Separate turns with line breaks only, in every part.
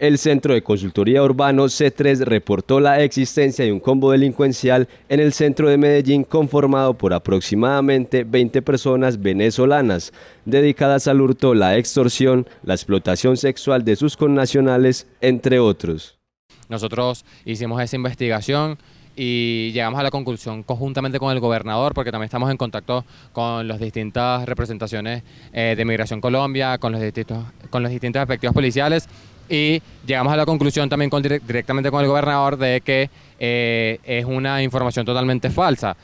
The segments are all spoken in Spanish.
El Centro de Consultoría Urbano C3 reportó la existencia de un combo delincuencial en el centro de Medellín conformado por aproximadamente 20 personas venezolanas dedicadas al hurto, la extorsión, la explotación sexual de sus connacionales, entre otros.
Nosotros hicimos esa investigación y llegamos a la conclusión conjuntamente con el gobernador, porque también estamos en contacto con las distintas representaciones eh, de Migración Colombia, con los, distintos, con los distintos efectivos policiales y llegamos a la conclusión también directamente con el gobernador de que eh, es una información totalmente falsa.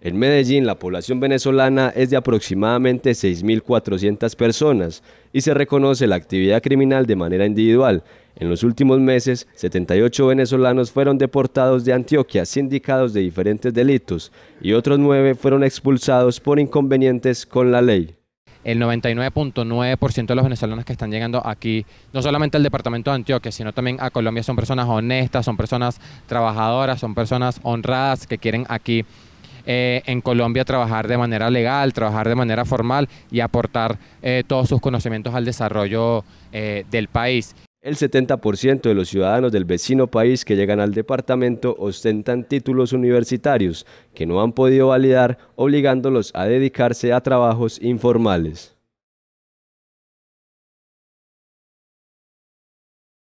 En Medellín la población venezolana es de aproximadamente 6.400 personas y se reconoce la actividad criminal de manera individual. En los últimos meses, 78 venezolanos fueron deportados de Antioquia, sindicados de diferentes delitos, y otros nueve fueron expulsados por inconvenientes con la ley
el 99.9% de los venezolanos que están llegando aquí, no solamente al departamento de Antioquia, sino también a Colombia, son personas honestas, son personas trabajadoras, son personas honradas que quieren aquí eh, en Colombia trabajar de manera legal, trabajar de manera formal y aportar eh, todos sus conocimientos al desarrollo
eh, del país. El 70% de los ciudadanos del vecino país que llegan al departamento ostentan títulos universitarios que no han podido validar, obligándolos a dedicarse a trabajos informales.